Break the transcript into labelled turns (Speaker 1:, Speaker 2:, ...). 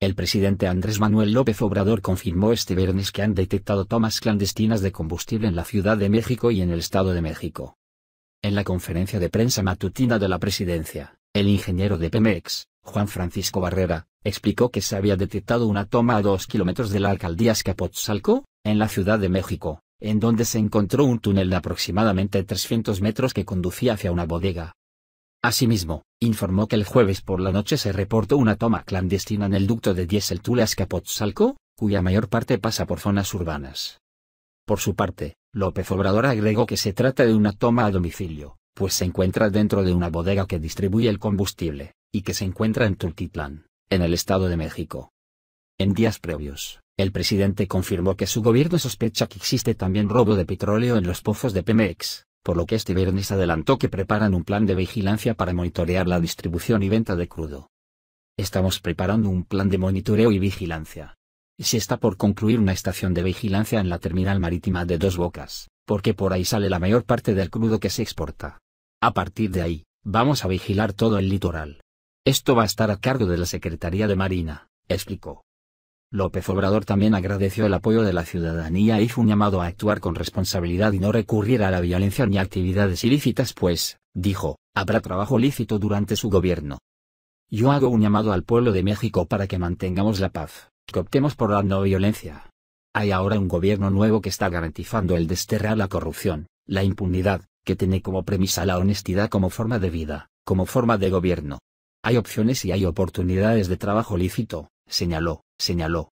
Speaker 1: El presidente Andrés Manuel López Obrador confirmó este viernes que han detectado tomas clandestinas de combustible en la Ciudad de México y en el Estado de México. En la conferencia de prensa matutina de la presidencia, el ingeniero de Pemex, Juan Francisco Barrera, explicó que se había detectado una toma a dos kilómetros de la alcaldía Escapotzalco, en la Ciudad de México, en donde se encontró un túnel de aproximadamente 300 metros que conducía hacia una bodega, Asimismo, informó que el jueves por la noche se reportó una toma clandestina en el ducto de diésel Tulas-Capotzalco, cuya mayor parte pasa por zonas urbanas. Por su parte, López Obrador agregó que se trata de una toma a domicilio, pues se encuentra dentro de una bodega que distribuye el combustible, y que se encuentra en Tultitlán, en el Estado de México. En días previos, el presidente confirmó que su gobierno sospecha que existe también robo de petróleo en los pozos de Pemex, por lo que este viernes adelantó que preparan un plan de vigilancia para monitorear la distribución y venta de crudo. Estamos preparando un plan de monitoreo y vigilancia. Se está por concluir una estación de vigilancia en la terminal marítima de Dos Bocas, porque por ahí sale la mayor parte del crudo que se exporta. A partir de ahí, vamos a vigilar todo el litoral. Esto va a estar a cargo de la Secretaría de Marina, explicó. López Obrador también agradeció el apoyo de la ciudadanía y hizo un llamado a actuar con responsabilidad y no recurrir a la violencia ni actividades ilícitas pues, dijo, habrá trabajo lícito durante su gobierno. Yo hago un llamado al pueblo de México para que mantengamos la paz, que optemos por la no violencia. Hay ahora un gobierno nuevo que está garantizando el desterrar la corrupción, la impunidad, que tiene como premisa la honestidad como forma de vida, como forma de gobierno. Hay opciones y hay oportunidades de trabajo lícito, señaló señaló